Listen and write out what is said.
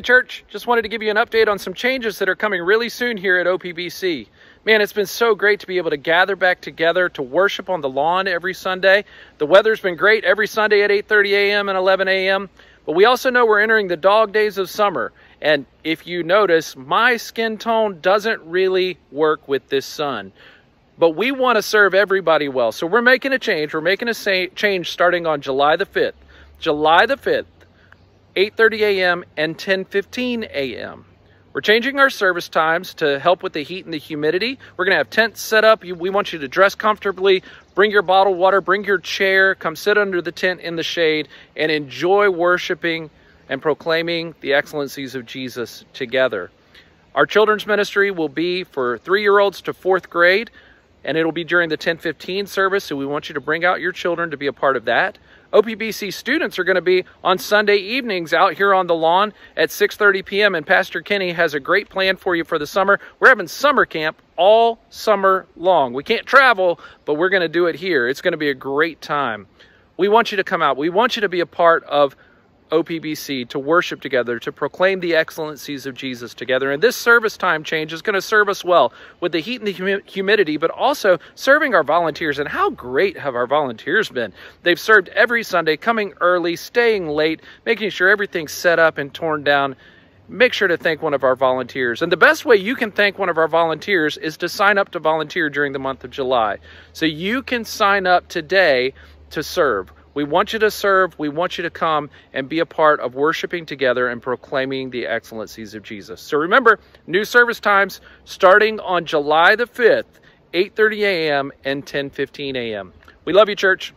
Hey church, just wanted to give you an update on some changes that are coming really soon here at OPBC. Man, it's been so great to be able to gather back together to worship on the lawn every Sunday. The weather's been great every Sunday at 8:30 a.m. and 11 a.m. But we also know we're entering the dog days of summer. And if you notice, my skin tone doesn't really work with this sun but we want to serve everybody well. So we're making a change. We're making a change starting on July the 5th. July the 5th, 8.30 a.m. and 10.15 a.m. We're changing our service times to help with the heat and the humidity. We're gonna have tents set up. We want you to dress comfortably, bring your bottled water, bring your chair, come sit under the tent in the shade and enjoy worshiping and proclaiming the excellencies of Jesus together. Our children's ministry will be for three-year-olds to fourth grade, and it'll be during the 10:15 service, so we want you to bring out your children to be a part of that. OPBC students are going to be on Sunday evenings out here on the lawn at 6.30 p.m. And Pastor Kenny has a great plan for you for the summer. We're having summer camp all summer long. We can't travel, but we're going to do it here. It's going to be a great time. We want you to come out. We want you to be a part of OPBC to worship together, to proclaim the excellencies of Jesus together. And this service time change is going to serve us well with the heat and the humidity, but also serving our volunteers. And how great have our volunteers been? They've served every Sunday, coming early, staying late, making sure everything's set up and torn down make sure to thank one of our volunteers. And the best way you can thank one of our volunteers is to sign up to volunteer during the month of July. So you can sign up today to serve. We want you to serve. We want you to come and be a part of worshiping together and proclaiming the excellencies of Jesus. So remember, new service times starting on July the 5th, 8.30 a.m. and 10.15 a.m. We love you, church.